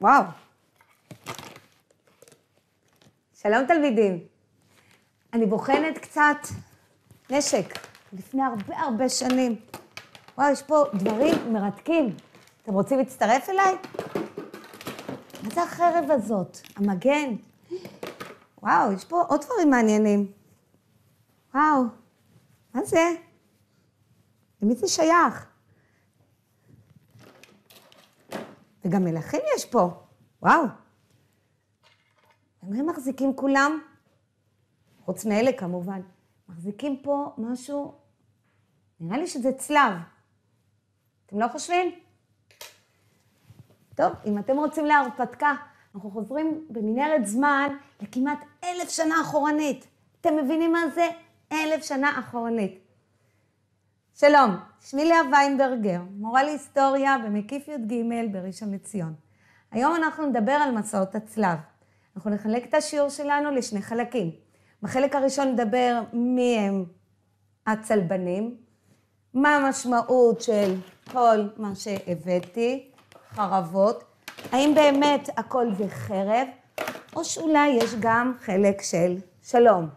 וואו. שלום תלמידים. אני בוחנת קצת נשק, לפני הרבה הרבה שנים. וואו, יש פה דברים מרתקים. אתם רוצים להצטרף אליי? מה זה החרב הזאת? המגן? וואו, יש פה עוד דברים מעניינים. וואו, מה זה? למי זה שייך? וגם מלכים יש פה, וואו. ומה הם מחזיקים כולם? חוץ מאלה כמובן. מחזיקים פה משהו, נראה לי שזה צלב. אתם לא חושבים? טוב, אם אתם רוצים להרפתקה, אנחנו חוזרים במנהרת זמן לכמעט אלף שנה אחורנית. אתם מבינים מה זה? אלף שנה אחורנית. שלום, שמי לאה ויינברגר, מורה להיסטוריה במקיף י"ג בראשון לציון. היום אנחנו נדבר על מסעות הצלב. אנחנו נחלק את השיעור שלנו לשני חלקים. בחלק הראשון נדבר מי הם הצלבנים, מה המשמעות של כל מה שהבאתי, חרבות, האם באמת הכל זה חרב, או שאולי יש גם חלק של שלום.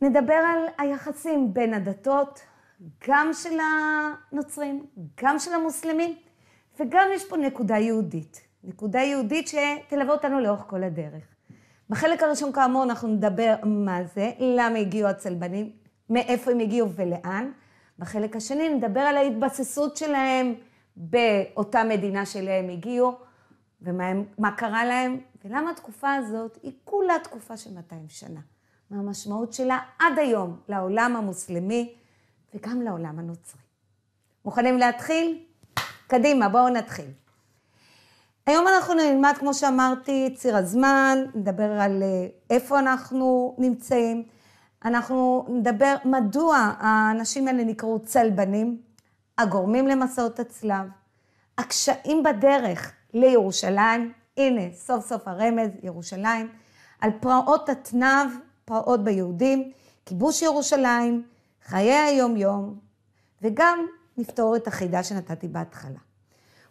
נדבר על היחסים בין הדתות, גם של הנוצרים, גם של המוסלמים, וגם יש פה נקודה יהודית. נקודה יהודית שתלווה אותנו לאורך כל הדרך. בחלק הראשון, כאמור, אנחנו נדבר מה זה, למה הגיעו הצלבנים, מאיפה הם הגיעו ולאן. בחלק השני נדבר על ההתבססות שלהם באותה מדינה שאליה הגיעו, ומה קרה להם, ולמה התקופה הזאת היא כולה תקופה של 200 שנה. מה המשמעות שלה עד היום לעולם המוסלמי, וגם לעולם הנוצרי. מוכנים להתחיל? קדימה, בואו נתחיל. היום אנחנו נלמד, כמו שאמרתי, ציר הזמן, נדבר על אה, איפה אנחנו נמצאים, אנחנו נדבר מדוע האנשים האלה נקראו צלבנים, הגורמים למסעות הצלב, הקשיים בדרך לירושלים, הנה, סוף סוף הרמז, ירושלים, על פרעות התנב, פרעות ביהודים, כיבוש ירושלים, חיי היום-יום, וגם נפתור את החידה שנתתי בהתחלה.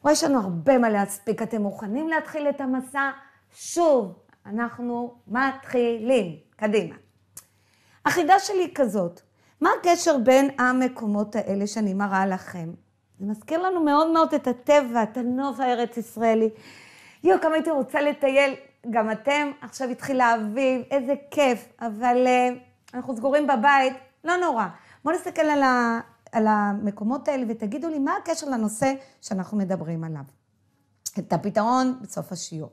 רואה, יש לנו הרבה מה להספיק. אתם מוכנים להתחיל את המסע? שוב, אנחנו מתחילים. קדימה. החידה שלי היא כזאת, מה הקשר בין המקומות האלה שאני מראה לכם? זה מזכיר לנו מאוד מאוד את הטבע, את הנוף הארץ-ישראלי. יואו, כמה הייתי רוצה לטייל, גם אתם, עכשיו התחיל האביב, איזה כיף, אבל uh, אנחנו סגורים בבית, לא נורא. בואו נסתכל על, ה, על המקומות האלה ותגידו לי מה הקשר לנושא שאנחנו מדברים עליו. את הפתרון בסוף השיעור.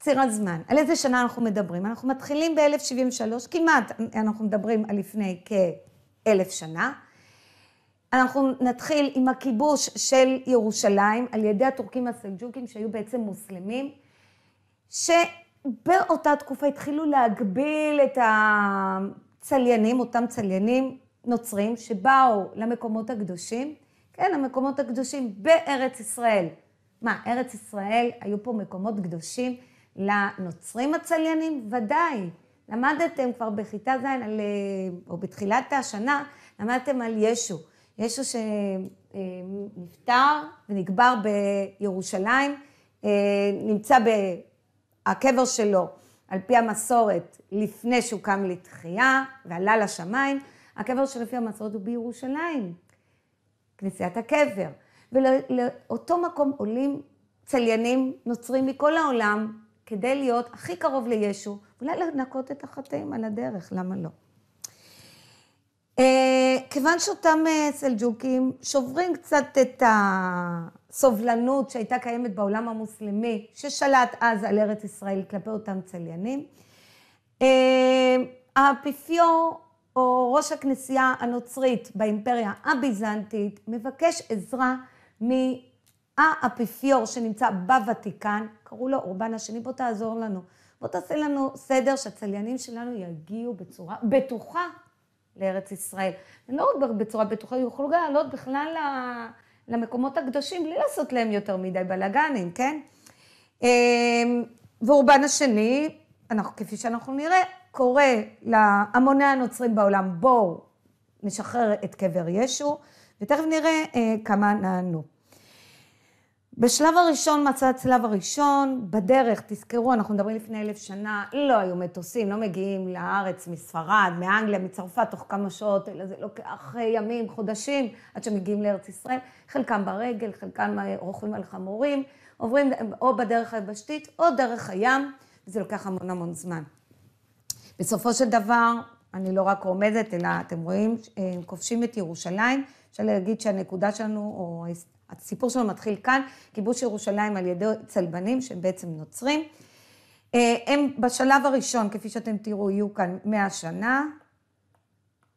ציר הזמן. על איזה שנה אנחנו מדברים? אנחנו מתחילים ב-1073, כמעט אנחנו מדברים על לפני כאלף שנה. אנחנו נתחיל עם הכיבוש של ירושלים על ידי הטורקים הסלג'וקים שהיו בעצם מוסלמים, שבאותה תקופה התחילו להגביל את ה... צליינים, אותם צליינים נוצרים שבאו למקומות הקדושים, כן, המקומות הקדושים בארץ ישראל. מה, ארץ ישראל, היו פה מקומות קדושים לנוצרים הצליינים? ודאי. למדתם כבר בכיתה ז' על, אה, או בתחילת השנה, למדתם על ישו. ישו שנפטר אה, ונקבר בירושלים, אה, נמצא בקבר שלו. על פי המסורת, לפני קם לתחייה ועלה לשמיים. הקבר שלפי המסורת הוא בירושלים, כנסיית הקבר. ולאותו מקום עולים צליינים נוצרים מכל העולם כדי להיות הכי קרוב לישו, אולי לנקות את החטאים על הדרך, למה לא? אה, כיוון שאותם אה, סלג'וקים שוברים קצת את ה... סובלנות שהייתה קיימת בעולם המוסלמי, ששלט אז על ארץ ישראל כלפי אותם צליינים. אה, האפיפיור או ראש הכנסייה הנוצרית באימפריה הביזנטית מבקש עזרה מהאפיפיור שנמצא בוותיקן, קראו לו אורבן השני, בוא תעזור לנו. בוא תעשה לנו סדר שהצליינים שלנו יגיעו בצורה בטוחה לארץ ישראל. לא רק בצורה בטוחה, יוכלו לעלות בכלל למקומות הקדושים, בלי לעשות להם יותר מדי בלאגנים, כן? אמ, ואורבן השני, אנחנו, כפי שאנחנו נראה, קורא להמוני הנוצרים בעולם, בואו נשחרר את קבר ישו, ותכף נראה אה, כמה נענו. בשלב הראשון מצא הצלב הראשון, בדרך, תזכרו, אנחנו מדברים לפני אלף שנה, לא היו מטוסים, לא מגיעים לארץ מספרד, מאנגליה, מצרפת, תוך כמה שעות, אלא זה לוקח אה, ימים, חודשים, עד שמגיעים לארץ ישראל. חלקם ברגל, חלקם אה, רוכבים על חמורים, עוברים אה, או בדרך היבשתית או דרך הים, וזה לוקח המון המון זמן. בסופו של דבר, אני לא רק עומדת, אלא אתם רואים, הם כובשים את ירושלים. אפשר להגיד שהנקודה שלנו, או הסיפור שלו מתחיל כאן, כיבוש ירושלים על ידי צלבנים שהם בעצם נוצרים. אה, הם בשלב הראשון, כפי שאתם תראו, יהיו כאן 100 שנה,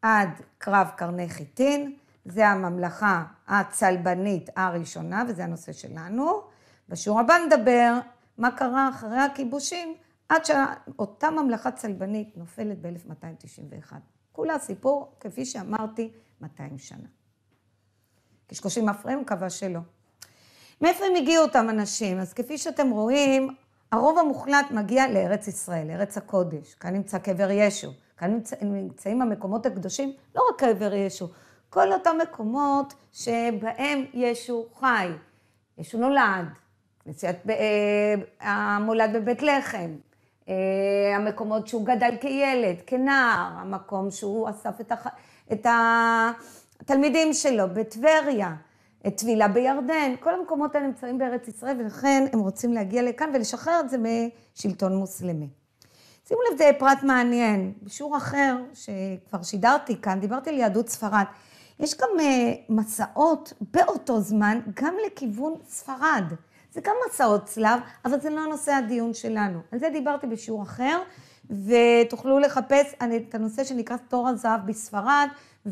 עד קרב קרני חיטין, זה הממלכה הצלבנית הראשונה, וזה הנושא שלנו. בשיעור הבא נדבר מה קרה אחרי הכיבושים, עד שאותה ממלכה צלבנית נופלת ב-1291. כולה סיפור, כפי שאמרתי, 200 שנה. קשקושים מפריעים, קבע שלא. מאיפה הם הגיעו אותם אנשים? אז כפי שאתם רואים, הרוב המוחלט מגיע לארץ ישראל, לארץ הקודש. כאן נמצא קבר ישו. כאן נמצא, נמצאים המקומות הקדושים, לא רק קבר ישו, כל אותם מקומות שבהם ישו חי. ישו נולד, כנסיית ב... אה, המולד בבית לחם, אה, המקומות שהוא גדל כילד, כנער, המקום שהוא אסף את, הח... את ה... תלמידים שלו בטבריה, טבילה בירדן, כל המקומות האלה נמצאים בארץ ישראל, ולכן הם רוצים להגיע לכאן ולשחרר את זה משלטון מוסלמי. שימו לב, זה פרט מעניין. בשיעור אחר, שכבר שידרתי כאן, דיברתי על יהדות ספרד. יש גם אה, מסעות באותו זמן, גם לכיוון ספרד. זה גם מסעות צלב, אבל זה לא נושא הדיון שלנו. על זה דיברתי בשיעור אחר, ותוכלו לחפש את הנושא שנקרא תור הזהב בספרד,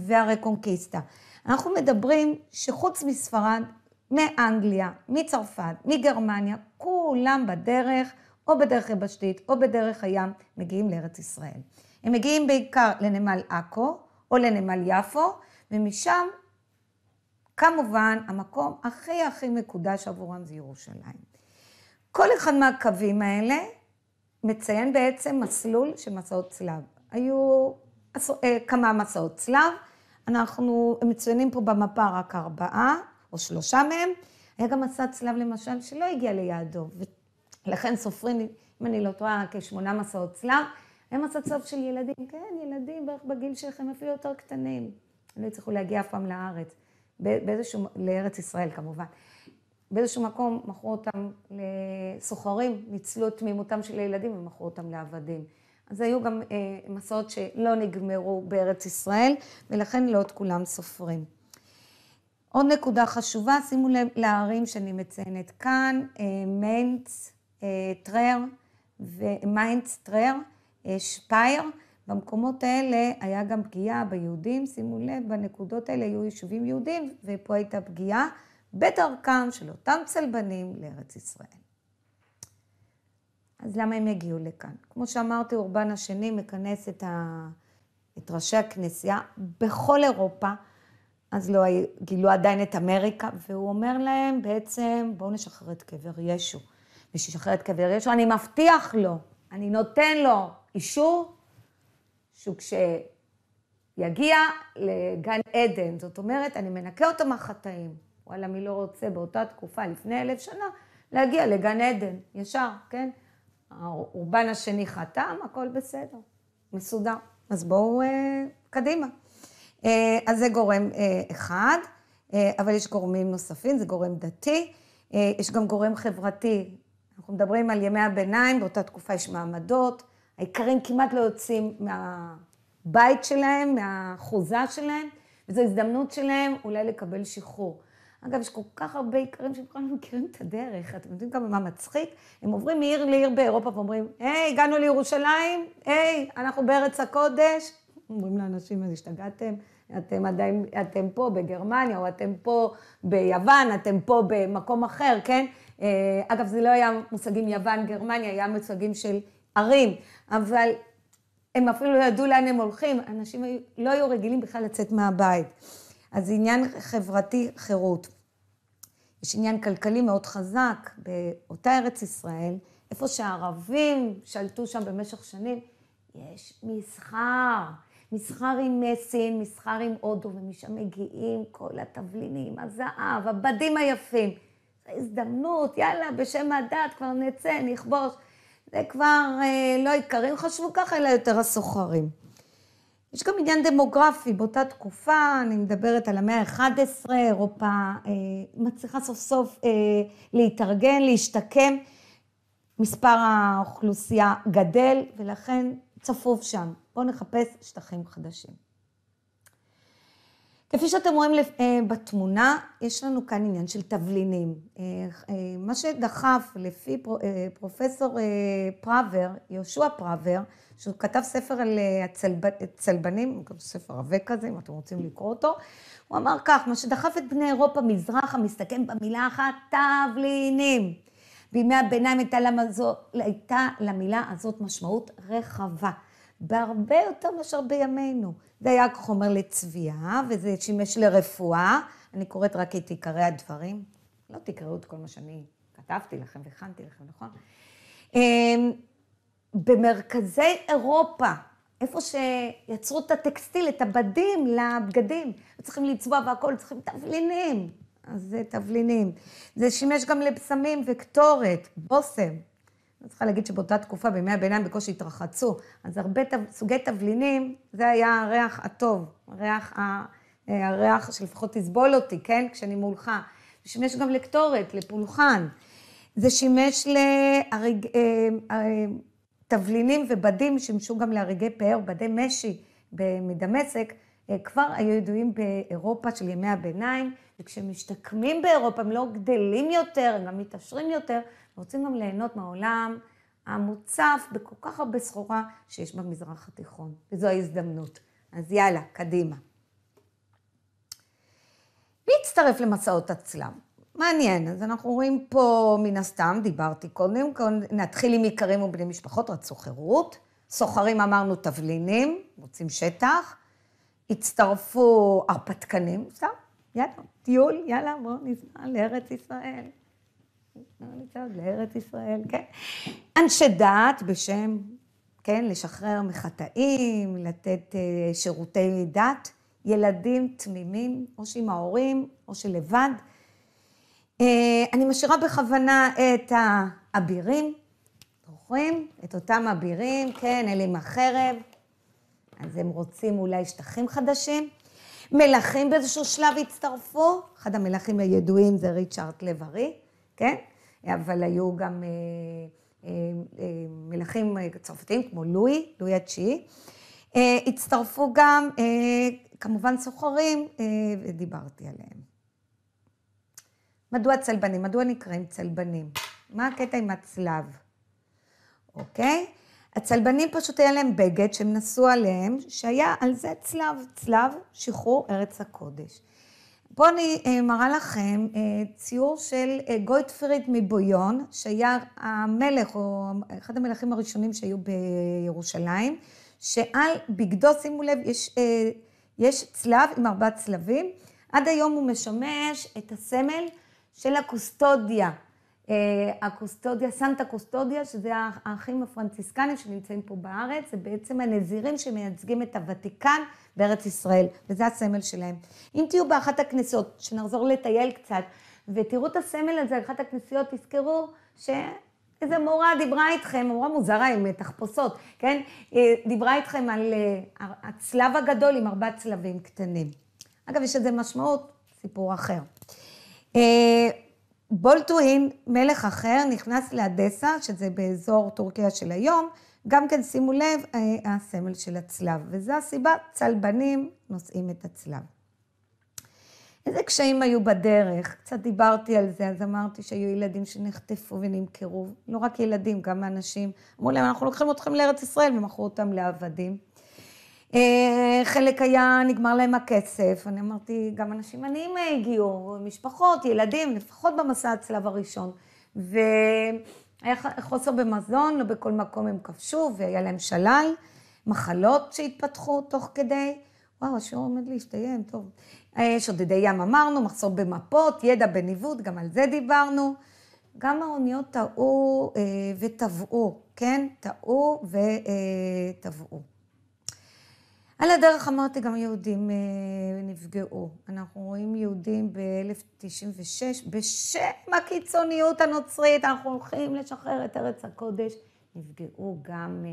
והרקונקיסטה. אנחנו מדברים שחוץ מספרד, מאנגליה, מצרפת, מגרמניה, כולם בדרך, או בדרך יבשתית, או בדרך הים, מגיעים לארץ ישראל. הם מגיעים בעיקר לנמל עכו, או לנמל יפו, ומשם, כמובן, המקום הכי הכי מקודש עבורם זה ירושלים. כל אחד מהקווים האלה מציין בעצם מסלול של מסעות צלב. היו אה, כמה מסעות צלב. אנחנו מצוינים פה במפה רק ארבעה, או שלושה מהם. היה גם מסע צלב, למשל, שלא הגיע ליעדו, ולכן סופרים, אם אני לא טועה, כשמונה מסעות צלב. היה מסע צלב של ילדים, כן, ילדים בערך בגיל שלכם, אפילו יותר קטנים. הם לא יצטרכו להגיע אף פעם לארץ, באיזשהו, לארץ ישראל כמובן. באיזשהו מקום מכרו אותם לסוחרים, ניצלו את תמימותם של הילדים ומכרו אותם לעבדים. אז היו גם אה, מסעות שלא נגמרו בארץ ישראל, ולכן לא את כולם סופרים. עוד נקודה חשובה, שימו לב לערים שאני מציינת כאן, אה, מיינץ, אה, טרר, ומיינץ, טרר, אה, שפייר. במקומות האלה היה גם פגיעה ביהודים, שימו לב, בנקודות האלה היו יישובים יהודים, ופה הייתה פגיעה בדרכם של אותם צלבנים לארץ ישראל. אז למה הם יגיעו לכאן? כמו שאמרתי, אורבן השני מכנס את, ה... את ראשי הכנסייה בכל אירופה, אז לא גילו עדיין את אמריקה, והוא אומר להם בעצם, בואו נשחרר את קבר ישו. מי שישחרר את קבר ישו, אני מבטיח לו, אני נותן לו אישור, שהוא כשיגיע לגן עדן, זאת אומרת, אני מנקה אותו מהחטאים. וואלה, מי לא רוצה באותה תקופה, לפני אלף שנה, להגיע לגן עדן, ישר, כן? האורבן השני חתם, הכל בסדר, מסודר. אז בואו אה, קדימה. אה, אז זה גורם אה, אחד, אה, אבל יש גורמים נוספים, זה גורם דתי, אה, יש גם גורם חברתי. אנחנו מדברים על ימי הביניים, באותה תקופה יש מעמדות, האיכרים כמעט לא יוצאים מהבית שלהם, מהחוזה שלהם, וזו הזדמנות שלהם אולי לקבל שחרור. אגב, יש כל כך הרבה איכרים שבכלל לא מכירים את הדרך. אתם יודעים כמה מה מצחיק? הם עוברים מעיר לעיר באירופה ואומרים, היי, hey, הגענו לירושלים, היי, hey, אנחנו בארץ הקודש. אומרים לאנשים, אז השתגעתם, אתם עדיין, אתם פה בגרמניה, או אתם פה ביוון, אתם פה במקום אחר, כן? אה, אגב, זה לא היה מושגים יוון, גרמניה, היה מושגים של ערים, אבל הם אפילו לא ידעו לאן הם הולכים. אנשים לא היו רגילים בכלל לצאת מהבית. מה אז זה עניין חברתי חירות. יש עניין כלכלי מאוד חזק באותה ארץ ישראל, איפה שהערבים שלטו שם במשך שנים, יש מסחר. מסחר עם סין, מסחר עם הודו, ומשם מגיעים כל התבלינים, הזהב, הבדים היפים. זו הזדמנות, יאללה, בשם הדת כבר נצא, נכבוש. זה כבר אה, לא איכרים חשבו ככה, אלא יותר הסוחרים. יש גם עניין דמוגרפי, באותה תקופה, אני מדברת על המאה ה-11, אירופה אה, מצליחה סוף סוף אה, להתארגן, להשתקם, מספר האוכלוסייה גדל, ולכן צפוף שם. בואו נחפש שטחים חדשים. כפי שאתם רואים אה, בתמונה, יש לנו כאן עניין של תבלינים. אה, אה, מה שדחף לפי פרופסור פראבר, יהושע פראבר, שהוא כתב ספר על הצלבנים, ספר עבה כזה, אם אתם רוצים לקרוא אותו, הוא אמר כך, מה שדחף את בני אירופה מזרחה מסתכם במילה אחת, תבלינים. בימי הביניים הייתה, למזו, הייתה למילה הזאת משמעות רחבה. בהרבה יותר מאשר בימינו. זה היה חומר לצביעה, וזה שימש לרפואה. אני קוראת רק את עיקרי הדברים. לא תקראו את כל מה שאני כתבתי לכם והכנתי לכם, נכון? אמ, במרכזי אירופה, איפה שיצרו את הטקסטיל, את הבדים לבגדים, צריכים לצבוע והכול, צריכים תבלינים. אז זה תבלינים. זה שימש גם לבשמים וקטורת, בושם. אני צריכה להגיד שבאותה תקופה, בימי הביניים בקושי התרחצו, אז הרבה תב, סוגי תבלינים, זה היה הריח הטוב, הריח, ה, אה, הריח שלפחות תסבול אותי, כן? כשאני מולך. זה שימש גם לקטורת, לפולחן. זה שימש להריג... אה, אה, תבלינים ובדים שימשו גם להריגי פאר, בדי משי מדמשק, אה, כבר היו ידועים באירופה של ימי הביניים, וכשהם משתקמים באירופה הם לא גדלים יותר, הם גם מתעשרים יותר, רוצים גם ליהנות מהעולם המוצף בכל כך הרבה סחורה שיש במזרח התיכון, וזו ההזדמנות. אז יאללה, קדימה. מי יצטרף למסעות הצלם? מעניין, אז אנחנו רואים פה, מן הסתם, דיברתי קודם, נתחיל עם איכרים ובני משפחות, רצו חירות, סוחרים אמרנו תבלינים, רוצים שטח, הצטרפו הרפתקנים, סתם, יאללה, טיול, יאללה, בואו ניסע לארץ ישראל. לארץ ישראל, כן. אנשי דת בשם, כן, לשחרר מחטאים, לתת אה, שירותי דת, ילדים תמימים, או שעם ההורים, או שלבד. אה, אני משאירה בכוונה את האבירים, זוכרים? את אותם אבירים, כן, אלה עם החרב. אז הם רוצים אולי שטחים חדשים. מלכים באיזשהו שלב הצטרפו, אחד המלכים הידועים זה ריצ'רד לב ארי, כן? אבל היו גם אה, אה, אה, מלכים צרפתיים כמו לואי, לואי התשיעי. אה, הצטרפו גם אה, כמובן סוחרים, אה, ודיברתי עליהם. מדוע צלבנים? מדוע נקראים צלבנים? מה הקטע עם הצלב? אוקיי? הצלבנים פשוט היה להם בגד שהם נשאו עליהם, שהיה על זה צלב, צלב שחרור ארץ הקודש. פה אני אה, מראה לכם אה, ציור של אה, גויטפריד מבויון, שהיה המלך, או אחד המלכים הראשונים שהיו בירושלים, שעל בגדו, שימו לב, יש, יש צלב עם ארבעה צלבים. עד היום הוא משמש את הסמל של הקוסטודיה, אה, הקוסטודיה, סנטה קוסטודיה, שזה האחים הפרנציסקנים שנמצאים פה בארץ, זה בעצם הנזירים שמייצגים את הוותיקן בארץ ישראל, וזה הסמל שלהם. אם תהיו באחת הכנסיות, שנחזור לטייל קצת, ותראו את הסמל הזה, אחת הכנסיות, תזכרו ש... איזה מורה דיברה איתכם, מורה מוזרה עם תחפושות, כן? אה, דיברה איתכם על אה, הצלב הגדול עם ארבעה צלבים קטנים. אגב, יש לזה משמעות, סיפור אחר. בולטואין, מלך אחר, נכנס לאדסה, שזה באזור טורקיה של היום, גם כן, שימו לב, אה, הסמל של הצלב, וזו הסיבה, צלבנים נושאים את הצלב. איזה קשיים היו בדרך? קצת דיברתי על זה, אז אמרתי שהיו ילדים שנחטפו ונמכרו, לא רק ילדים, גם אנשים. אמרו להם, אנחנו לוקחים אתכם לארץ ישראל, ומכרו אותם לעבדים. אה, חלק היה, נגמר להם הכסף. אני אמרתי, גם אנשים עניים אה, הגיעו, משפחות, ילדים, לפחות במסע הצלב הראשון. והיה חוסר במזון, לא בכל מקום הם כבשו, והיה להם שלל, מחלות שהתפתחו תוך כדי. וואו, השיעור עומד להשתיים, טוב. אה, שודדי ים אמרנו, מחסור במפות, ידע בניווט, גם על זה דיברנו. גם האוניות טעו אה, וטבעו, כן? טעו וטבעו. על הדרך אמרתי, גם יהודים אה, נפגעו. אנחנו רואים יהודים ב-1096, בשם הקיצוניות הנוצרית, אנחנו הולכים לשחרר את ארץ הקודש, נפגעו גם אה,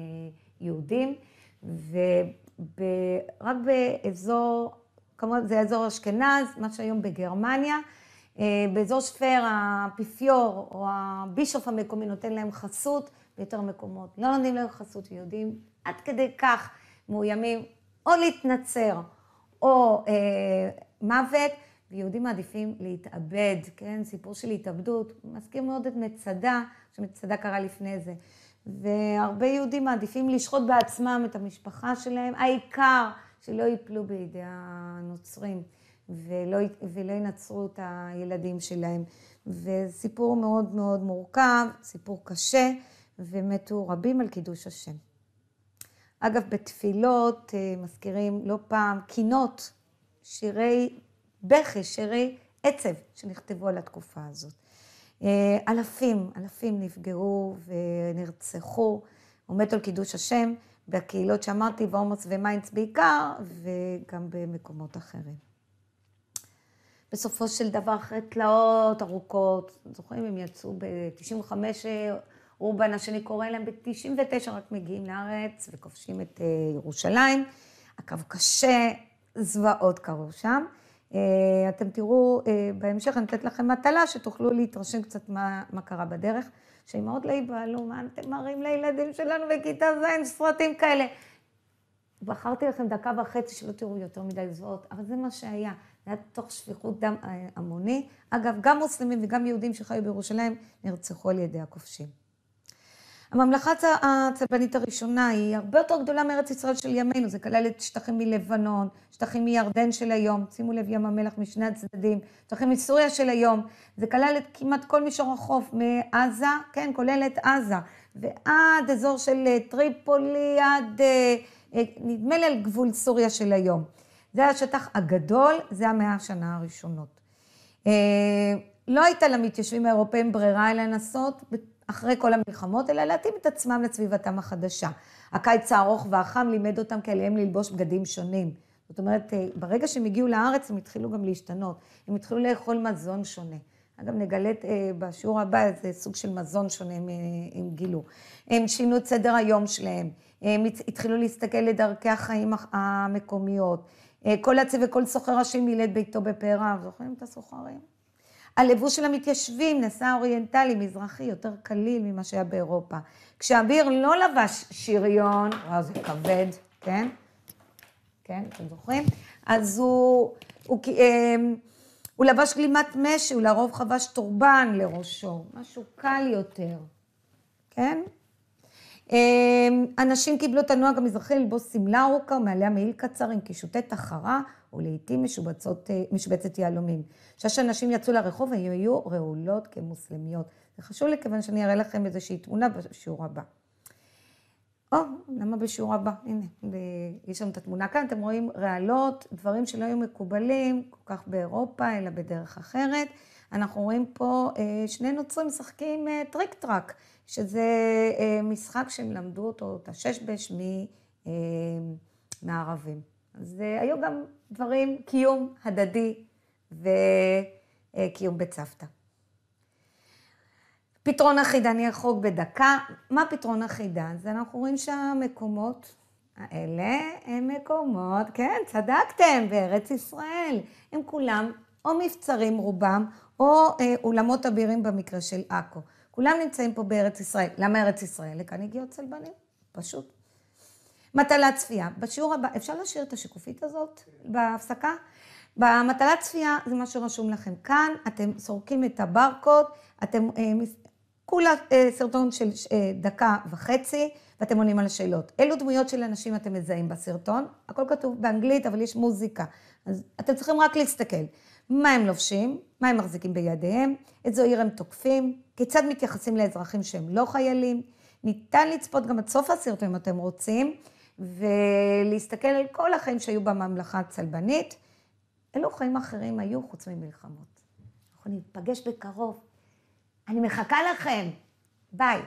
יהודים, ורק באזור, כמובן זה אזור אשכנז, מה שהיום בגרמניה, אה, באזור שפר האפיפיור או הבישוף המקומי נותן להם חסות, ביותר מקומות לא נותנים להם חסות, ויהודים עד כדי כך מאוימים או להתנצר, או אה, מוות, ויהודים מעדיפים להתאבד, כן? סיפור של התאבדות, מזכיר מאוד את מצדה, שמצדה קרה לפני זה. והרבה יהודים מעדיפים לשחוט בעצמם את המשפחה שלהם, העיקר שלא ייפלו בידי הנוצרים ולא, ולא ינצרו את הילדים שלהם. וסיפור מאוד מאוד מורכב, סיפור קשה, ומתו רבים על קידוש השם. אגב, בתפילות אה, מזכירים לא פעם קינות, שירי בכי, שירי עצב שנכתבו על התקופה הזאת. אה, אלפים, אלפים נפגעו ונרצחו, או על קידוש השם, בקהילות שאמרתי, בהומוס ומיינדס בעיקר, וגם במקומות אחרים. בסופו של דבר, אחרי תלאות ארוכות, זוכרים, הם יצאו ב-95, אובן, השני קורא להם, ב-99 רק מגיעים לארץ וכובשים את אה, ירושלים. הקו קשה, זוועות קרו שם. אה, אתם תראו אה, בהמשך, אני נותנת לכם מטלה, שתוכלו להתרשם קצת מה, מה קרה בדרך. שאימהות לא יבהלו, מה אתם מראים לילדים שלנו בכיתה ז' סרטים כאלה? בחרתי לכם דקה וחצי שלא תראו יותר מדי זוועות, אבל זה מה שהיה. זה היה תוך שפיכות דם המוני. אגב, גם מוסלמים וגם יהודים שחיו בירושלים נרצחו על ידי הכובשים. הממלכה הצלבנית הראשונה היא הרבה יותר גדולה מארץ ישראל של ימינו, זה כלל את שטחים מלבנון, שטחים מירדן של היום, שימו לב ים המלח משני הצדדים, שטחים מסוריה של היום, זה כלל את כמעט כל מישור החוף, מעזה, כן, כולל את עזה, ועד אזור של אה, טריפולי, עד, אה, אה, נדמה לי על גבול סוריה של היום. זה השטח הגדול, זה המאה השנה הראשונות. לא הייתה למתיישבים האירופאים ברירה אלא לנסות אחרי כל המלחמות, אלא להתאים את עצמם לסביבתם החדשה. הקיץ הארוך והחם לימד אותם כי עליהם ללבוש בגדים שונים. זאת אומרת, אה, ברגע שהם הגיעו לארץ, הם התחילו גם להשתנות. הם התחילו לאכול מזון שונה. אגב, נגלית אה, בשיעור הבא איזה סוג של מזון שונה הם, אה, הם גילו. הם שינו את סדר היום שלהם. הם התחילו להסתכל לדרכי החיים המקומיות. כל עצב וכל סוחר השם מילד ביתו בפארה. זוכרים את הסוחרים? הלבוש של המתיישבים נעשה אוריינטלי, מזרחי, יותר קליל ממה שהיה באירופה. כשאביר לא לבש שריון, וואו, זה כבד, כן? כן, אתם זוכרים? אז הוא, הוא, הוא, אמ, הוא לבש גלימת משי, הוא לרוב חבש טורבן לראשו, משהו קל יותר, כן? אמ, אנשים קיבלו את הנוהג המזרחי ללבוש שמלה ארוכה, ומעליה מעיל קצר עם קישוטי תחרה ולעיתים משובצות, אה, משובצת יהלומים. עכשיו שאנשים יצאו לרחוב הן היו רעולות כמוסלמיות. זה חשוב לי כיוון שאני אראה לכם איזושהי תמונה בשיעור הבא. או, למה בשיעור הבא? הנה, ב... יש לנו את התמונה כאן, אתם רואים רעלות, דברים שלא היו מקובלים כל כך באירופה, אלא בדרך אחרת. אנחנו רואים פה אה, שני נוצרים משחקים אה, טריק טראק, שזה אה, משחק שהם למדו אותו, את הששבש, בש, מ, אה, מהערבים. אז אה, היו גם דברים, קיום הדדי וקיום אה, בית סבתא. פתרון החידה, אני ארחוק בדקה. מה פתרון החידה? אז אנחנו רואים שהמקומות האלה הם מקומות, כן, צדקתם, בארץ ישראל. הם כולם או מבצרים רובם, או אה, אולמות אבירים במקרה של עכו. כולם נמצאים פה בארץ ישראל. למה ארץ ישראל? לכאן הגיעו צלבנים, פשוט. מטלת צפייה. בשיעור הבא, אפשר להשאיר את השקופית הזאת בהפסקה? במטלת צפייה זה מה שרשום לכם כאן, אתם סורקים את הברקוד, אתם אה, כולה אה, סרטון של אה, דקה וחצי, ואתם עונים על השאלות. אילו דמויות של אנשים אתם מזהים בסרטון? הכל כתוב באנגלית, אבל יש מוזיקה. אז אתם צריכים רק להסתכל. מה הם לובשים? מה הם מחזיקים בידיהם? איזו עיר הם תוקפים? כיצד מתייחסים לאזרחים שהם לא חיילים? ניתן לצפות גם עד סוף הסרטון אם אתם רוצים. ולהסתכל על כל החיים שהיו בממלכה הצלבנית. אלו חיים אחרים היו חוץ ממלחמות. אנחנו ניפגש בקרוב. אני מחכה לכם. ביי.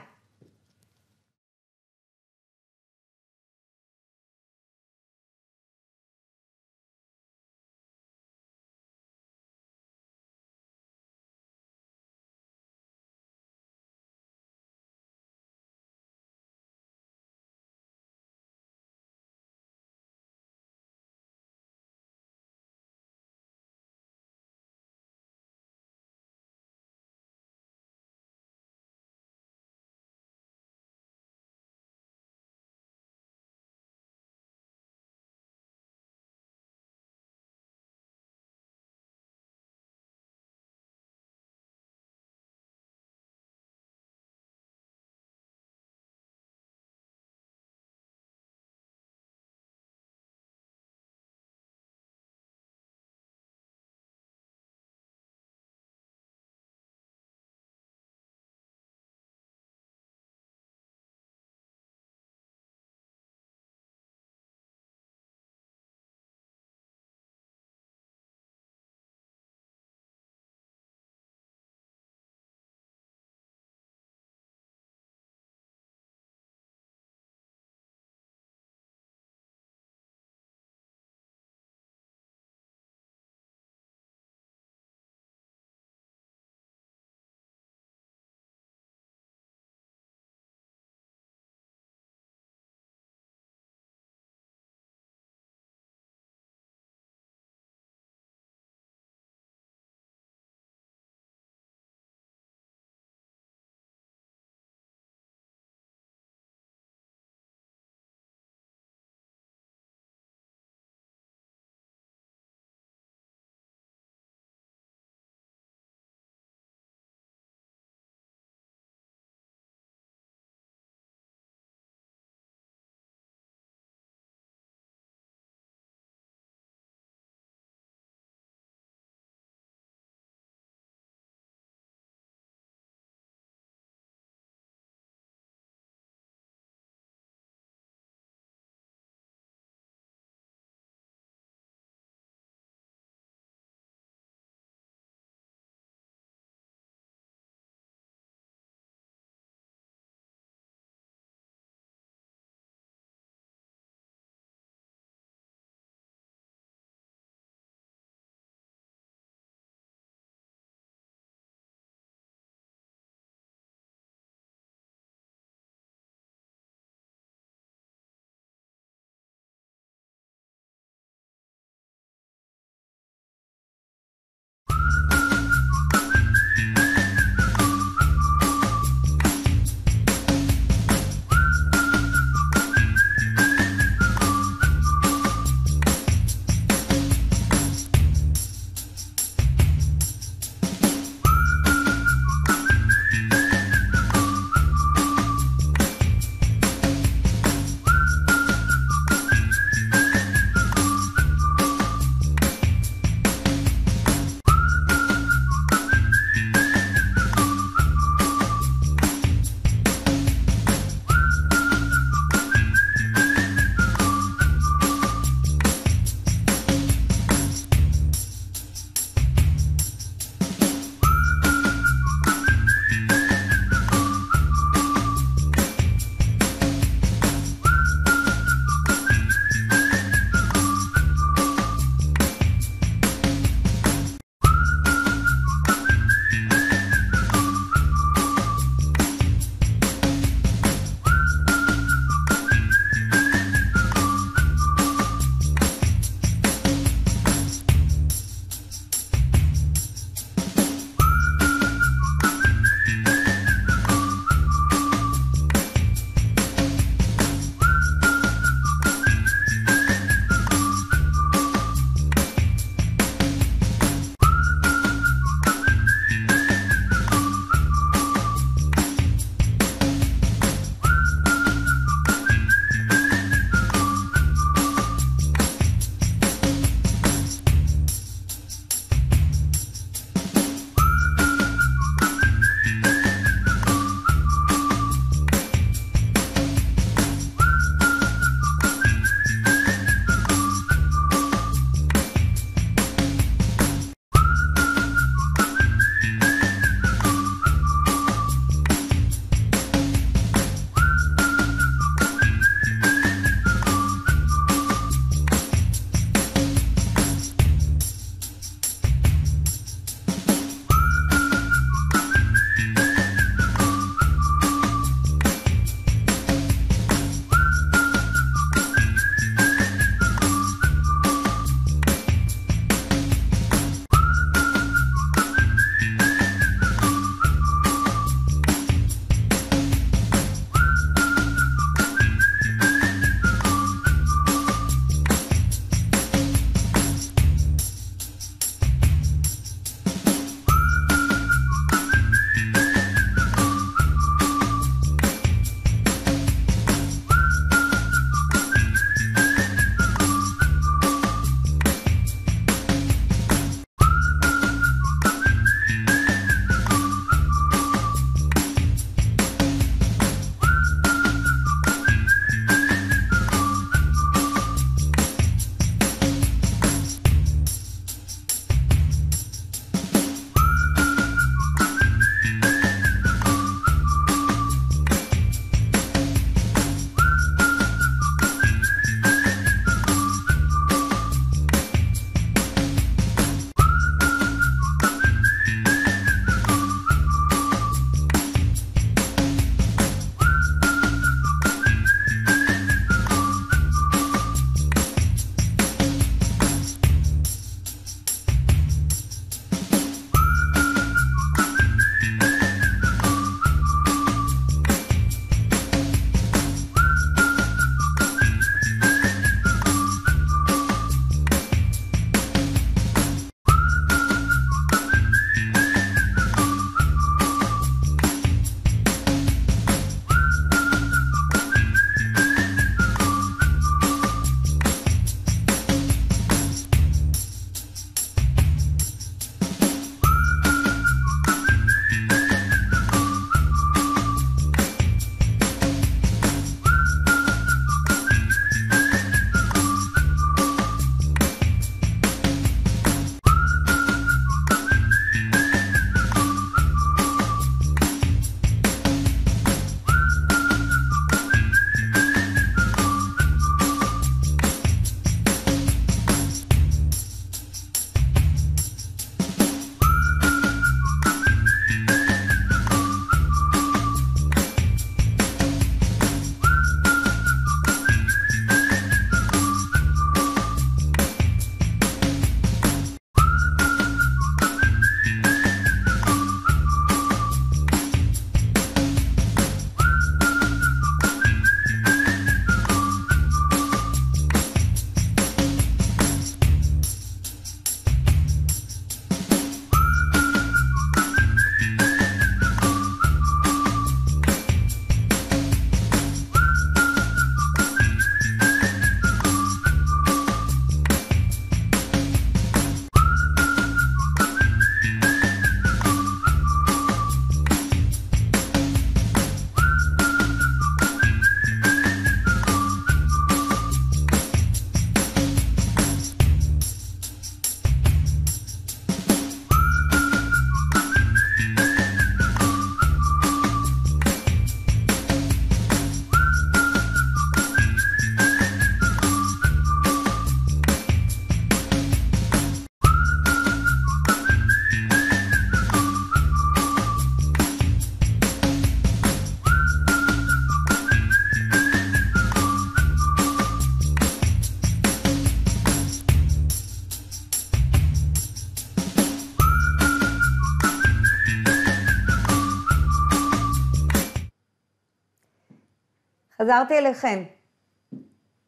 חזרתי אליכם.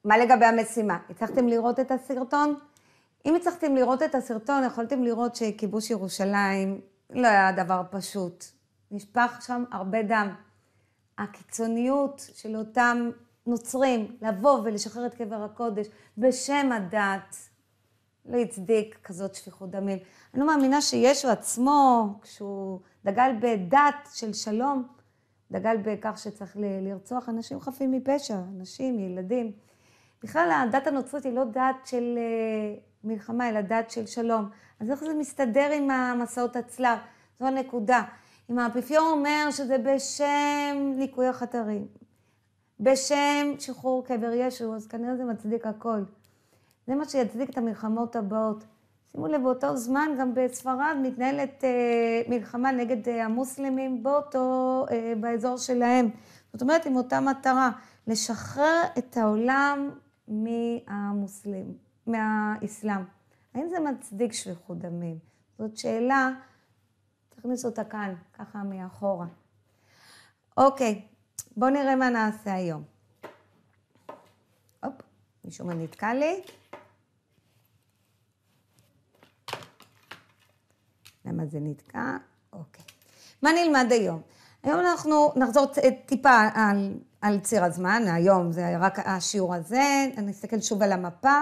מה לגבי המשימה? הצלחתם לראות את הסרטון? אם הצלחתם לראות את הסרטון, יכולתם לראות שכיבוש ירושלים לא היה דבר פשוט. נשפך שם הרבה דם. הקיצוניות של אותם נוצרים לבוא ולשחרר את קבר הקודש בשם הדת לא הצדיק כזאת שפיכות דמים. אני לא מאמינה שישו עצמו, כשהוא דגל בדת של שלום, דגל בכך שצריך לרצוח אנשים חפים מפשע, אנשים, ילדים. בכלל, הדת הנוצרית היא לא דת של אה, מלחמה, אלא דת של שלום. אז איך זה מסתדר עם המסעות הצלב? זו הנקודה. אם האפיפיור אומר שזה בשם ניקוי החתרים, בשם שחרור קבר ישו, אז כנראה זה מצדיק הכל. זה מה שיצדיק את המלחמות הבאות. שימו לב, באותו זמן גם בספרד מתנהלת אה, מלחמה נגד אה, המוסלמים באותו, אה, באזור שלהם. זאת אומרת, עם אותה מטרה, לשחרר את העולם מהמוסלמים, מהאסלאם. האם זה מצדיק שפיכות דמים? זאת שאלה, תכניס אותה כאן, ככה מאחורה. אוקיי, בואו נראה מה נעשה היום. הופ, מישהו נתקע לי. למה זה נתקע? אוקיי. מה נלמד היום? היום אנחנו נחזור טיפה על, על ציר הזמן, היום זה רק השיעור הזה, אני אסתכל שוב על המפה.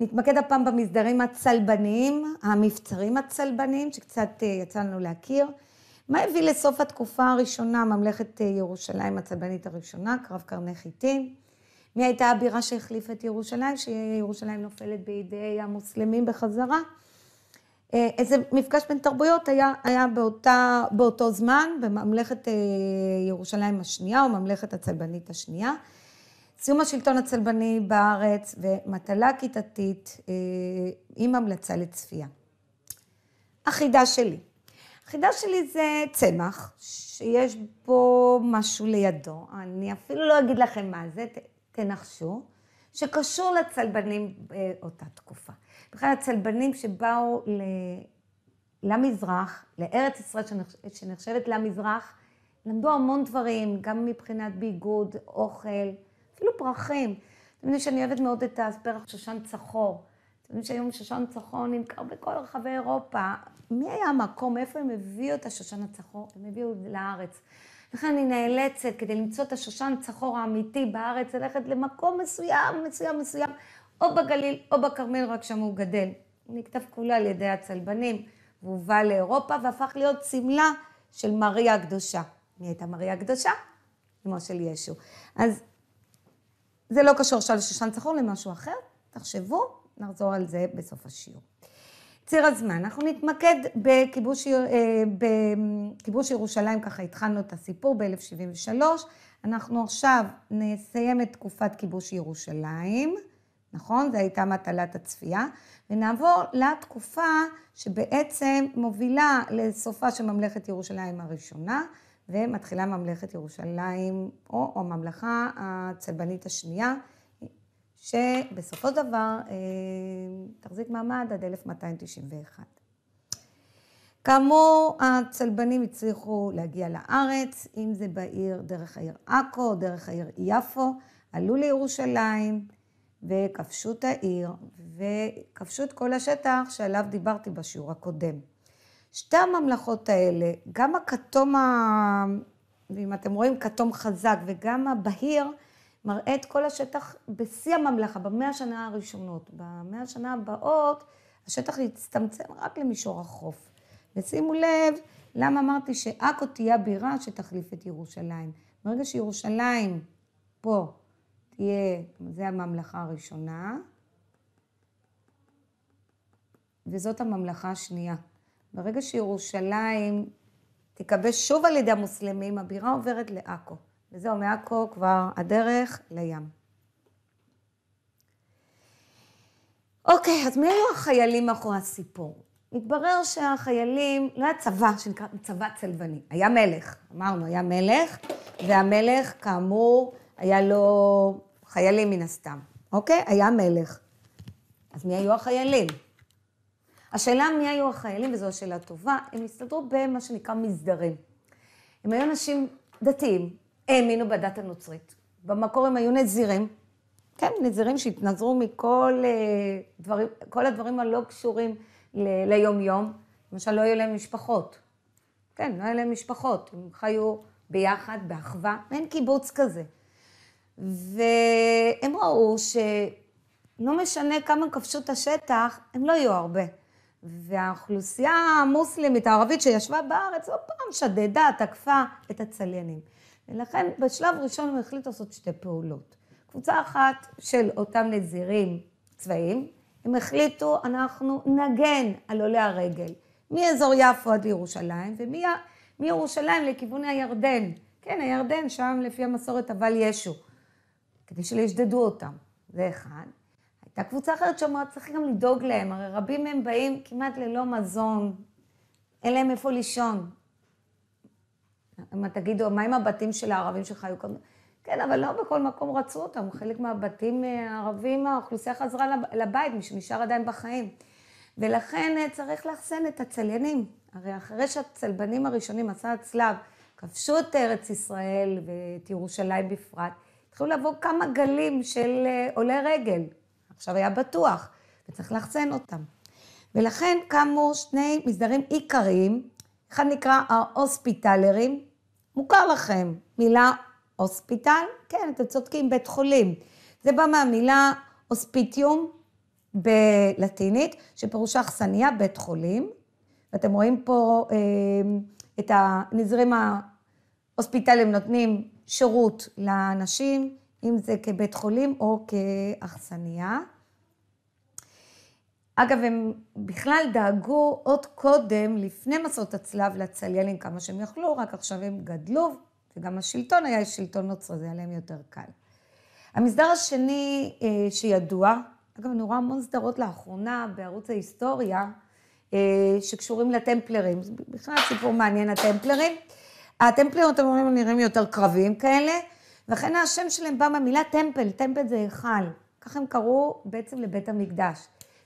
נתמקד הפעם במסדרים הצלבניים, המבצרים הצלבניים, שקצת אה, יצא לנו להכיר. מה הביא לסוף התקופה הראשונה, ממלכת אה, ירושלים הצלבנית הראשונה, קרב קרני חיטים? מי הייתה הבירה שהחליפה את ירושלים, שירושלים נופלת בידי המוסלמים בחזרה? אה, איזה מפגש בין תרבויות היה, היה באותה, באותו זמן, בממלכת אה, ירושלים השנייה, או ממלכת הצלבנית השנייה. סיום השלטון הצלבני בארץ ומטלה כיתתית אה, עם המלצה לצפייה. החידה שלי. החידה שלי זה צמח, שיש בו משהו לידו, אני אפילו לא אגיד לכם מה זה, ת, תנחשו, שקשור לצלבנים באותה תקופה. בכלל אצל בנים שבאו ל... למזרח, לארץ ישראל שנחש... שנחשבת למזרח, למדו המון דברים, גם מבחינת ביגוד, אוכל, אפילו פרחים. אתם יודעים שאני אוהבת מאוד את הפרח שושן צחור. אתם יודעים שהיום שושן צחור נמכר בכל רחבי אירופה. מי היה המקום, מאיפה הם הביאו את השושן הצחור? הם הביאו את זה לארץ. לכן אני נאלצת, כדי למצוא את השושן הצחור האמיתי בארץ, ללכת למקום מסוים, מסוים, מסוים, או בגליל או בכרמל, רק שם הוא גדל. הוא נכתב כולו על ידי הצלבנים, והובא לאירופה והפך להיות סמלה של מריה הקדושה. מי הייתה מריה הקדושה? אמו של ישו. אז זה לא קשור עכשיו לשושן צחור, למשהו אחר. תחשבו, נחזור על זה בסוף השיעור. ציר הזמן, אנחנו נתמקד בכיבוש, אה, בכיבוש ירושלים, ככה התחלנו את הסיפור ב-1073. אנחנו עכשיו נסיים את תקופת כיבוש ירושלים. נכון? זו הייתה מטלת הצפייה. ונעבור לתקופה שבעצם מובילה לסופה של ממלכת ירושלים הראשונה, ומתחילה ממלכת ירושלים, או, או הממלכה הצלבנית השנייה, שבסופו של דבר אה, תחזיק מעמד עד 1291. כאמור, הצלבנים הצליחו להגיע לארץ, אם זה בעיר, דרך העיר עכו, דרך העיר יפו, עלו לירושלים, וכבשו את העיר, וכבשו את כל השטח שעליו דיברתי בשיעור הקודם. שתי הממלכות האלה, גם הכתום, ה... ואם אתם רואים, כתום חזק, וגם הבהיר, מראה את כל השטח בשיא הממלכה, במאה השנה הראשונות. במאה השנה הבאות, השטח יצטמצם רק למישור החוף. ושימו לב, למה אמרתי שעכו תהיה הבירה שתחליף את ירושלים. ברגע שירושלים פה תהיה, זה הממלכה הראשונה, וזאת הממלכה השנייה. ברגע שירושלים תיכבש שוב על ידי המוסלמים, הבירה עוברת לעכו. וזהו, מעכו כבר הדרך לים. אוקיי, אז מי היו החיילים מאחורי הסיפור? מתברר שהחיילים, לא היה צבא שנקרא צבא צלבני, היה מלך, אמרנו, היה מלך, והמלך, כאמור, היה לו חיילים מן הסתם, אוקיי? היה מלך. אז מי היו החיילים? השאלה מי היו החיילים, וזו השאלה הטובה, הם הסתדרו במה שנקרא מסדרים. הם היו אנשים דתיים, האמינו בדת הנוצרית. במקור הם היו נזירים, כן, נזירים שהתנזרו מכל אה, דברים, כל הדברים הלא קשורים ליום-יום. למשל, לא היו להם משפחות. כן, לא היו להם משפחות, הם חיו ביחד, באחווה, אין קיבוץ כזה. והם ראו שלא משנה כמה כבשו את השטח, הם לא יהיו הרבה. והאוכלוסייה המוסלמית הערבית שישבה בארץ לא פעם שדדה, תקפה את הצליינים. ולכן בשלב ראשון הם החליטו לעשות שתי פעולות. קבוצה אחת של אותם נזירים צבאיים, הם החליטו, אנחנו נגן על עולי הרגל, מאזור יפו עד לירושלים, ומירושלים לכיוון הירדן. כן, הירדן, שם לפי המסורת אבל ישו. כדי שלא ישדדו אותם. זה אחד. הייתה קבוצה אחרת שאומרת, צריך גם לדאוג להם, הרי רבים מהם באים כמעט ללא מזון, אין להם איפה לישון. מה תגידו, מה עם הבתים של הערבים שחיו כאן? כן, אבל לא בכל מקום רצו אותם. חלק מהבתים אה, הערבים, האוכלוסייה חזרה לבית, מי שנשאר עדיין בחיים. ולכן אה, צריך לאחסן את הצליינים. הרי אחרי שהצלבנים הראשונים, מסע הצלב, כבשו את ארץ ישראל ואת ירושלים בפרט, התחילו לבוא כמה גלים של אה, עולי רגל. עכשיו היה בטוח, וצריך לחסן אותם. ולכן קמו שני מסדרים עיקריים, אחד נקרא ההוספיטלרים, מוכר לכם, מילה הוספיטל? כן, אתם צודקים, בית חולים. זה בא מהמילה הוספיטיום בלטינית, שפירושה אכסניה, בית חולים. ואתם רואים פה אה, את הנזרים ההוספיטליים נותנים שירות לאנשים, אם זה כבית חולים או כאכסניה. אגב, הם בכלל דאגו עוד קודם, לפני מסעות הצלב, לצליינים כמה שהם יכלו, רק עכשיו הם גדלו, וגם השלטון היה שלטון נוצרי, זה היה להם יותר קל. המסדר השני אה, שידוע, אגב, אני רואה המון סדרות לאחרונה בערוץ ההיסטוריה, אה, שקשורים לטמפלרים. זה בכלל סיפור מעניין, הטמפלרים. הטמפליות, אתם אומרים נראים יותר קרביים כאלה, ולכן השם שלהם בא מהמילה טמפל, טמפל זה היכל. כך הם קראו בעצם לבית המקדש.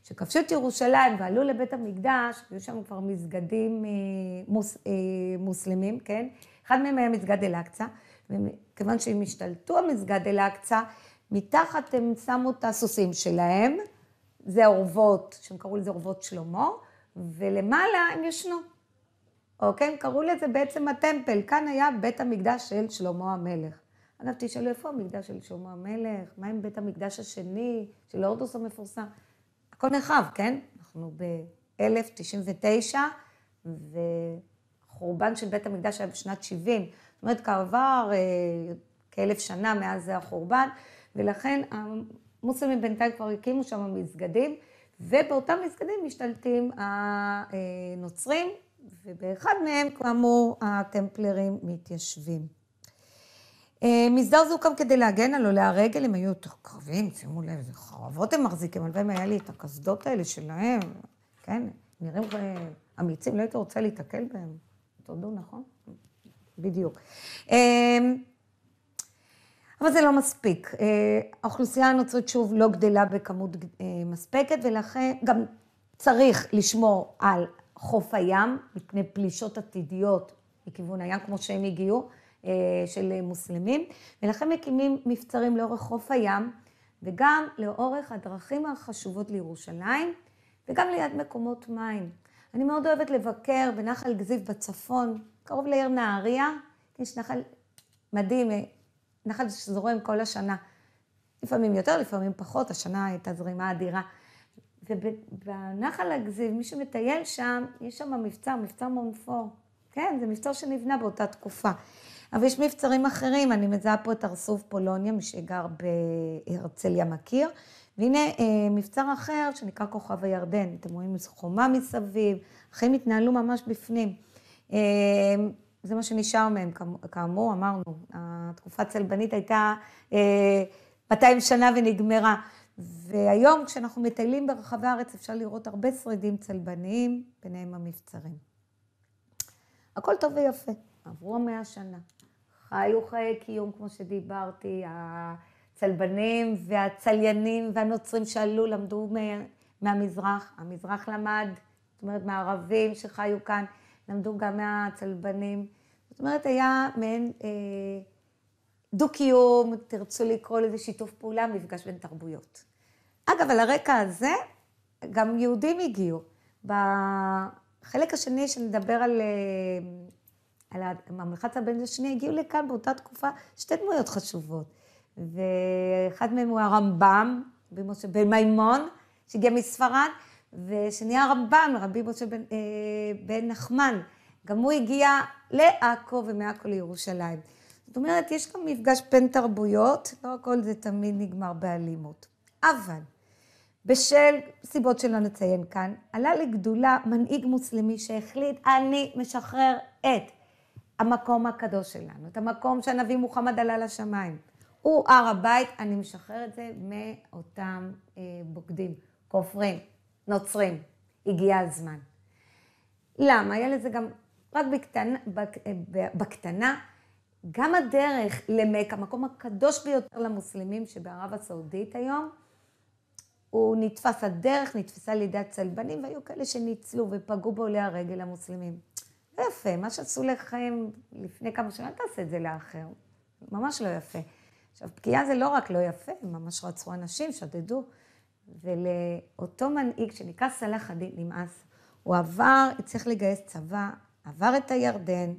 כשכבשו את ירושלים ועלו לבית המקדש, היו שם כבר מסגדים אה, מוס, אה, מוסלמים, כן? אחד מהם היה מסגד אל-אקצא, וכיוון שהם השתלטו על מסגד אל-אקצא, מתחת הם שמו את הסוסים שלהם, זה אורוות, שהם קראו לזה אורוות שלמה, ולמעלה הם ישנו. או אוקיי? כן, קראו לזה בעצם הטמפל. כאן היה בית המקדש של שלמה המלך. אגב, תשאלו, איפה המקדש של שלמה המלך? מה עם בית המקדש השני של הורדוס המפורסם? הכל נרחב, כן? אנחנו ב-1099, וחורבן של בית המקדש היה בשנת 70. זאת אומרת, כעבר אה, כאלף שנה מאז החורבן, ולכן המוסלמים בינתיים כבר הקימו שם מסגדים, ובאותם מסגדים משתלטים הנוצרים ובאחד מהם, כאמור, הטמפלרים מתיישבים. אה, מסדר זה הוקם כדי להגן על עולי הרגל, הם היו יותר קרבים, שימו לב, איזה חרבות הם מחזיקים, הלוואי אם היה לי את הקסדות האלה שלהם, כן, נראים אמיצים, לא הייתי רוצה להתקל בהם, תודו, נכון? בדיוק. אה, אבל זה לא מספיק. אה, האוכלוסייה הנוצרית שוב לא גדלה בכמות מספקת, ולכן גם צריך לשמור על חוף הים מפני פלישות עתידיות מכיוון הים, כמו שהם הגיעו, אה, של מוסלמים, ולכן מקימים מבצרים לאורך חוף הים, וגם לאורך הדרכים החשובות לירושלים, וגם ליד מקומות מים. אני מאוד אוהבת לבקר בנחל גזיב בצפון, קרוב לעיר נהריה, יש נחל מדהים, אה, נחל שזורם כל השנה. לפעמים יותר, לפעמים פחות, השנה הייתה זרימה אדירה. ובנחל הגזיב, מי שמטייל שם, יש שם מבצר, מבצר מונפור. כן, זה מבצר שנבנה באותה תקופה. אבל יש מבצרים אחרים, אני מזהה פה את ארסוף פולוניה, מי שגר בהרצליה מכיר. והנה אה, מבצר אחר שנקרא כוכב הירדן. אתם רואים איזו חומה מסביב, החיים התנהלו ממש בפנים. אה, זה מה שנשאר מהם, כאמור, אמרנו, התקופה הצלבנית הייתה 200 אה, שנה ונגמרה. והיום כשאנחנו מטיילים ברחבי הארץ אפשר לראות הרבה שרידים צלבניים, ביניהם המבצרים. הכל טוב ויפה, עברו המאה שנה. חיו חיי קיום, כמו שדיברתי, הצלבנים והצליינים והנוצרים שעלו, למדו מהמזרח, המזרח למד, זאת אומרת מהערבים שחיו כאן, למדו גם מהצלבנים. זאת אומרת, היה מעין אה, דו-קיום, תרצו לקרוא לזה שיתוף פעולה, מפגש בין תרבויות. אגב, על הרקע הזה, גם יהודים הגיעו. בחלק השני, שנדבר על, אה, על הממלכת הבן השני, הגיעו לכאן באותה תקופה שתי דמויות חשובות. ואחד מהם הוא הרמב"ם, רבי משה בן מימון, שהגיע מספרד, ושני הרמב"ם, רבי משה בן, אה, בן נחמן. גם הוא הגיע לעכו ומעכו לירושלים. זאת אומרת, יש גם מפגש בין תרבויות, לא הכל זה תמיד נגמר באלימות. אבל בשל סיבות שלא נציין כאן, עלה לגדולה מנהיג מוסלמי שהחליט, אני משחרר את המקום הקדוש שלנו, את המקום שהנביא מוחמד עלה לשמיים. הוא הר הבית, אני משחרר את זה מאותם אה, בוגדים, כופרים, נוצרים. הגיע הזמן. למה? היה לזה גם, רק בקטנה, בק... אה, בקטנה, גם הדרך למק, המקום הקדוש ביותר למוסלמים שבערב הסעודית היום, הוא נתפס, הדרך נתפסה על ידי הצלבנים, והיו כאלה שניצלו ופגעו בעולי הרגל המוסלמים. לא יפה, מה שעשו לחיים לפני כמה שנים, אל תעשה את זה לאחר. ממש לא יפה. עכשיו, פגיעה זה לא רק לא יפה, הם ממש רצו אנשים, שדדו. ולאותו מנהיג שנקרא סלאח א-דין נמאס, הוא עבר, הצליח לגייס צבא, עבר את הירדן,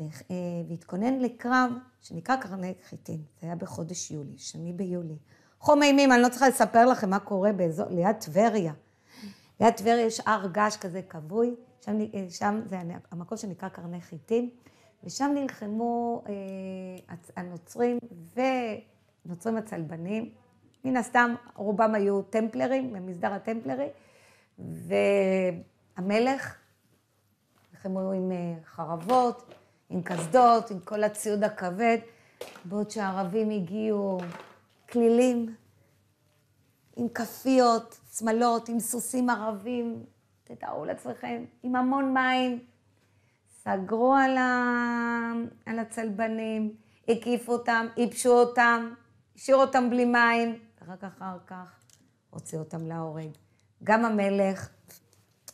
אה, והתכונן לקרב שנקרא קרני חיטין. זה היה בחודש יולי, שני ביולי. חום אימים, אני לא צריכה לספר לכם מה קורה באזור, ליד טבריה. ליד טבריה יש הר געש כזה כבוי, שם, אה, שם זה המקום שנקרא קרני חיטים, ושם נלחמו אה, הנוצרים ונוצרים הצלבנים. מן הסתם, רובם היו טמפלרים, במסדר הטמפלרי, והמלך, נלחמו עם אה, חרבות, עם קסדות, עם כל הציוד הכבד, בעוד שהערבים הגיעו כלילים, עם כפיות, שמלות, עם סוסים ערבים, תתארו לעצמכם, עם המון מים. סגרו על, ה... על הצלבנים, הקיפו אותם, ייבשו אותם, השאירו אותם בלי מים, ורק אחר כך הוציאו אותם להורג. גם המלך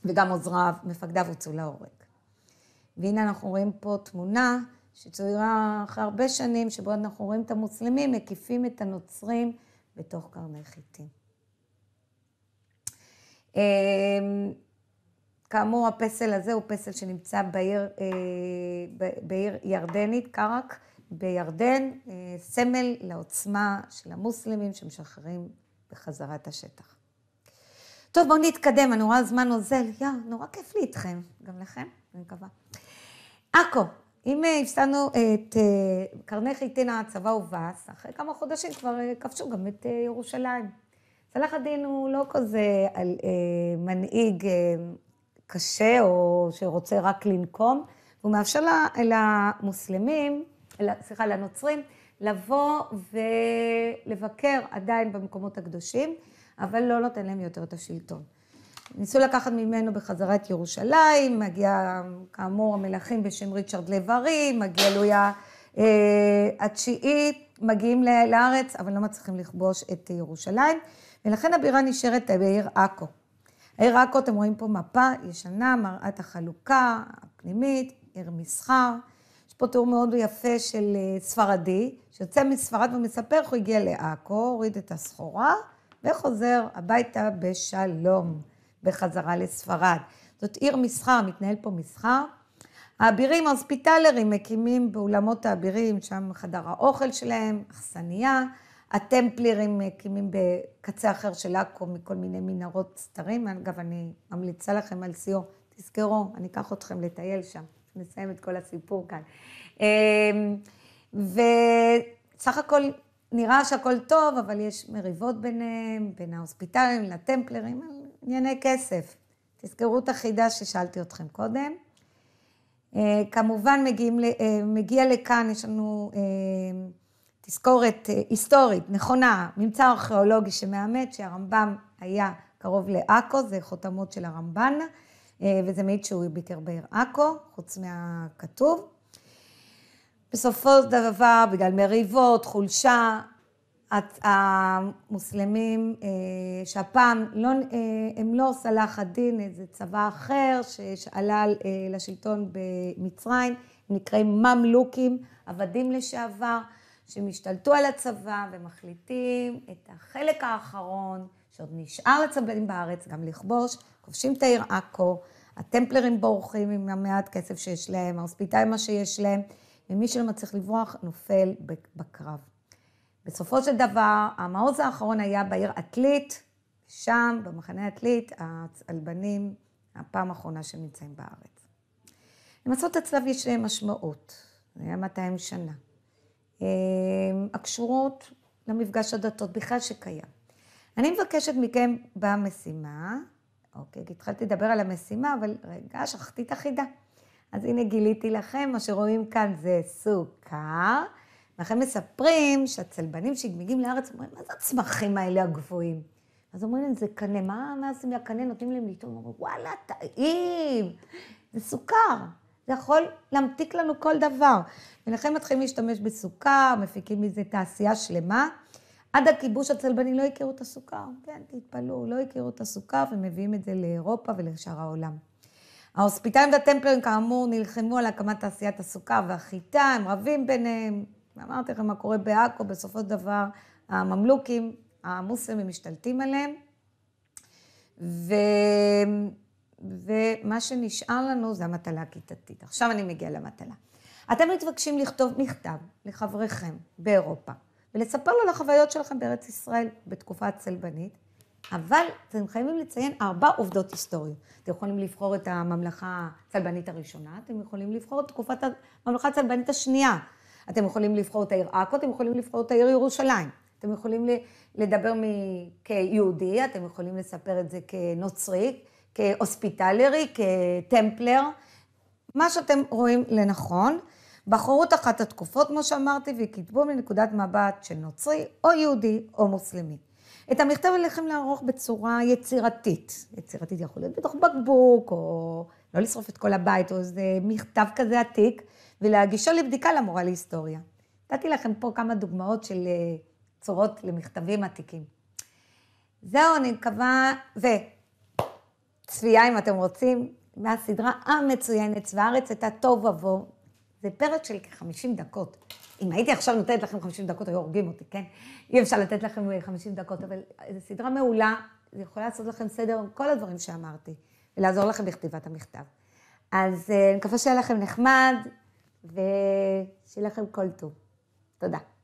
וגם עוזריו, מפקדיו הוצאו להורג. והנה אנחנו רואים פה תמונה שצוירה אחרי הרבה שנים, שבו אנחנו רואים את המוסלמים מקיפים את הנוצרים בתוך קרני חיטים. אמ, כאמור, הפסל הזה הוא פסל שנמצא בעיר, אה, בעיר ירדנית, קרק, בירדן, אה, סמל לעוצמה של המוסלמים שמשחררים בחזרה את השטח. טוב, בואו נתקדם, אני רואה הזמן אוזל. יואו, נורא כיף לי איתכם, גם לכם, אני מקווה. עכו, אם אה, הפסדנו את אה, קרני חיטין, הצבא הובס, אחרי כמה חודשים כבר אה, כבשו גם את ירושלים. צלאח א-דין הוא לא כזה על, אה, מנהיג אה, קשה או שרוצה רק לנקום, הוא מאפשר למוסלמים, סליחה, לנוצרים, לבוא ולבקר עדיין במקומות הקדושים, אבל לא נותן להם יותר את השלטון. ניסו לקחת ממנו בחזרה את ירושלים, מגיע כאמור המלכים בשם ריצ'רד לב-ארי, מגיע לואי אה, התשיעית, מגיעים לארץ, אבל לא מצליחים לכבוש את ירושלים, ולכן הבירה נשארת בעיר עכו. העיר עכו, אתם רואים פה מפה ישנה, מראת החלוקה הפנימית, עיר מסחר. יש פה תיאור מאוד יפה של אה, ספרדי, שיוצא מספרד ומספר איך הוא הגיע לעכו, הוריד את הסחורה, וחוזר הביתה בשלום. בחזרה לספרד. זאת עיר מסחר, מתנהל פה מסחר. האבירים הוספיטלרים, מקימים באולמות האבירים, שם חדר האוכל שלהם, אכסניה. הטמפלרים מקימים בקצה אחר של עכו מכל מיני מנהרות סתרים. אגב, אני ממליצה לכם על סיור. תזכרו, אני אקח אתכם לטייל שם. נסיים את כל הסיפור כאן. אמ, וסך הכל נראה שהכל טוב, אבל יש מריבות ביניהם, בין ההוספיטלרים לטמפלרים, ענייני כסף. תזכרו את החידה ששאלתי אתכם קודם. אה, כמובן מגיעים, אה, מגיע לכאן, יש לנו אה, תזכורת היסטורית, נכונה, ממצא ארכיאולוגי שמאמת שהרמב"ם היה קרוב לעכו, זה חותמות של הרמב"ן, וזה מעיד שהוא ביקר בעיר עכו, חוץ מהכתוב. בסופו של דבר, בגלל מריבות, חולשה, המוסלמים, אה, שהפעם לא, אה, הם לא סלאח א-דין, זה צבא אחר שעלה אה, לשלטון במצרים, הם נקראים ממלוקים, עבדים לשעבר, שהם על הצבא ומחליטים את החלק האחרון שעוד נשאר לצבאים בארץ, גם לכבוש, כובשים את העיר עכו, הטמפלרים בורחים עם המעט כסף שיש להם, ההוספיטאים מה שיש להם, ומי שלא מצליח לברוח נופל בקרב. בסופו של דבר, המעוז האחרון היה בעיר עתלית, שם, במחנה עתלית, הצלבנים, הפעם האחרונה שהם נמצאים בארץ. למסעות הצלב יש משמעות, זה היה 200 שנה, אמ, הקשורות למפגש הדתות בכלל שקיים. אני מבקשת מכם במשימה, אוקיי, התחלתי לדבר על המשימה, אבל רגע, שכחתי את החידה. אז הנה גיליתי לכם, מה שרואים כאן זה סוכר. לכן מספרים שהצלבנים שמגיעים לארץ אומרים, מה זה הצמחים האלה הגבוהים? אז אומרים להם, זה קנה, מה, מה עושים לקנה? נותנים להם לטעום, אומרים, וואלה, טעים, זה סוכר, זה יכול להמתיק לנו כל דבר. ולכן מתחילים להשתמש בסוכר, מפיקים מזה תעשייה שלמה. עד הכיבוש הצלבני לא הכירו את הסוכר, כן, תתפלאו, לא הכירו את הסוכר ומביאים את זה לאירופה ולשאר העולם. ההוספיטלים והטמפלרים כאמור נלחמו על הקמת תעשיית הסוכר והחיטה, הם רבים ביניהם, ואמרתי לכם מה קורה בעכו, בסופו של דבר הממלוכים, המוסלמים משתלטים עליהם. ו... ומה שנשאר לנו זה המטלה הכיתתית. עכשיו אני מגיעה למטלה. אתם מתבקשים לכתוב מכתב לחבריכם באירופה ולספר לו על החוויות שלכם בארץ ישראל בתקופה הצלבנית, אבל אתם חייבים לציין ארבע עובדות היסטוריות. אתם יכולים לבחור את הממלכה הצלבנית הראשונה, אתם יכולים לבחור את תקופת הממלכה הצלבנית השנייה, אתם יכולים לבחור את העיר עכו, אתם יכולים לבחור את העיר ירושלים. אתם יכולים לדבר מ... כיהודי, אתם יכולים לספר את זה כנוצרי, כהוספיטלרי, כטמפלר, מה שאתם רואים לנכון. בחרו את אחת התקופות, כמו שאמרתי, וכתבו מנקודת מבט של נוצרי, או יהודי, או מוסלמי. את המכתב עליכם לערוך בצורה יצירתית. יצירתית יכול להיות בתוך בקבוק, או לא לשרוף את כל הבית, או איזה מכתב כזה עתיק, ולהגישו לבדיקה למורה להיסטוריה. נתתי לכם פה כמה דוגמאות של אה, צורות למכתבים עתיקים. זהו, אני מקווה, וצפייה אם אתם רוצים, מהסדרה המצוינת, צבא הארץ הייתה טוב ובוהו. זה פרק של כ-50 דקות. אם הייתי עכשיו נותנת לכם 50 דקות, היו הורגים אותי, כן? אי אפשר לתת לכם 50 אה, דקות, אבל אה, זו סדרה מעולה, זה יכול לעשות לכם סדר עם כל הדברים שאמרתי, ולעזור לכם בכתיבת המכתב. אז אני מקווה שיהיה לכם נחמד. ושיהיה לכם כל טוב. תודה.